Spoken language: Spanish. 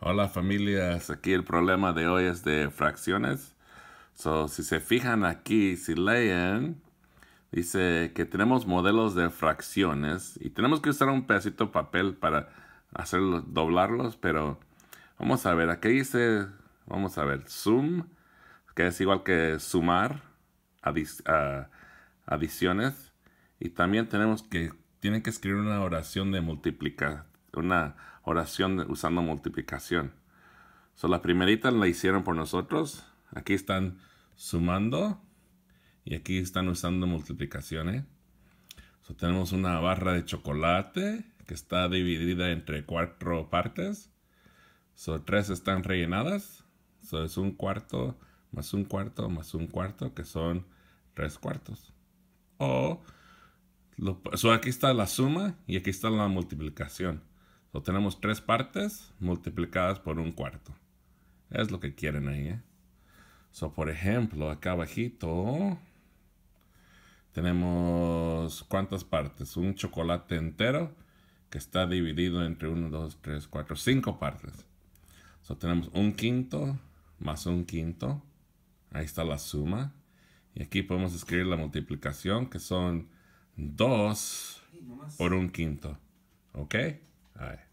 Hola familias, aquí el problema de hoy es de fracciones. So, si se fijan aquí, si leen, dice que tenemos modelos de fracciones y tenemos que usar un pedacito de papel para hacerlos, doblarlos, pero vamos a ver, aquí dice, vamos a ver, sum, que es igual que sumar, adiciones, y también tenemos que, tienen que escribir una oración de multiplicación una oración usando multiplicación. So, la primerita la hicieron por nosotros. Aquí están sumando y aquí están usando multiplicaciones. ¿eh? tenemos una barra de chocolate que está dividida entre cuatro partes. So, tres están rellenadas. So, es un cuarto más un cuarto más un cuarto que son tres cuartos. O so, aquí está la suma y aquí está la multiplicación. So, tenemos tres partes multiplicadas por un cuarto. Es lo que quieren ahí. ¿eh? por ejemplo, acá abajito tenemos cuántas partes. Un chocolate entero que está dividido entre 1, 2, 3, 4, 5 partes. So, tenemos un quinto más un quinto. Ahí está la suma. Y aquí podemos escribir la multiplicación que son 2 por un quinto. ¿Ok? I.